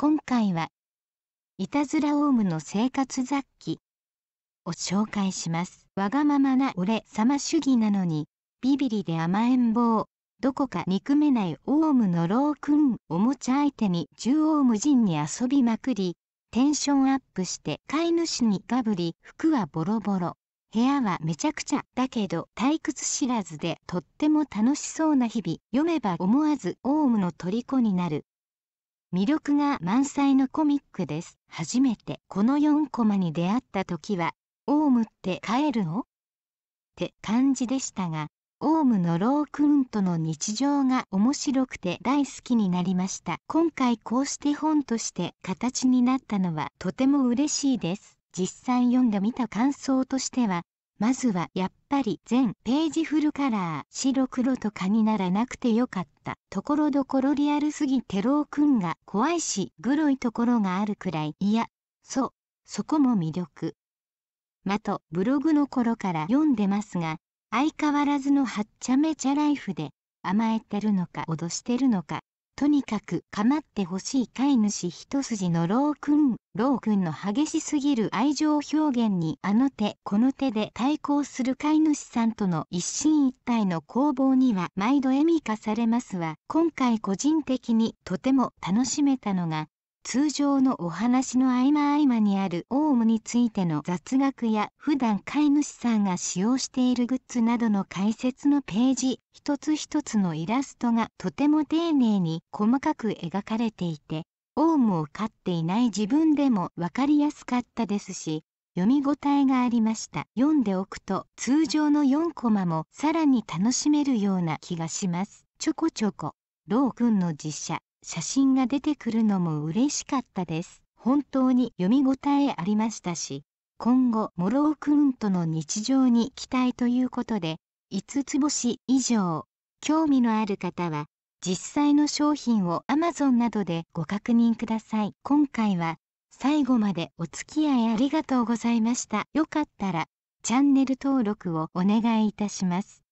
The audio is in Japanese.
今回は「いたずらオウムの生活雑記」を紹介します。わがままな俺様主義なのにビビリで甘えん坊どこか憎めないオウムのロく君おもちゃ相手に縦横無尽に遊びまくりテンションアップして飼い主にガブリ服はボロボロ部屋はめちゃくちゃだけど退屈知らずでとっても楽しそうな日々読めば思わずオウムの虜になる魅力が満載のコミックです初めてこの4コマに出会った時はオウムって帰るのって感じでしたがオウムのロー君との日常が面白くて大好きになりました今回こうして本として形になったのはとても嬉しいです実際読んでみた感想としてはまずはやっぱり全ページフルカラー白黒とかにならなくてよかった。ところどころリアルすぎてロうくんが怖いしグロいところがあるくらいいや、そう、そこも魅力。まとブログの頃から読んでますが、相変わらずのはっちゃめちゃライフで甘えてるのか脅してるのかとにかく構ってほしい飼い主一筋のロー君。ロー君の激しすぎる愛情表現にあの手この手で対抗する飼い主さんとの一進一退の攻防には毎度笑み化されますわ。今回個人的にとても楽しめたのが通常のお話の合間合間にあるオウムについての雑学や普段飼い主さんが使用しているグッズなどの解説のページ一つ一つのイラストがとても丁寧に細かく描かれていてオウムを飼っていない自分でも分かりやすかったですし読み応えがありました読んでおくと通常の4コマもさらに楽しめるような気がしますちょこちょこロ君の実写写真が出てくるのも嬉しかったです本当に読み応えありましたし今後モロー君との日常に期待ということで5つ星以上興味のある方は実際の商品を Amazon などでご確認ください今回は最後までお付き合いありがとうございましたよかったらチャンネル登録をお願いいたします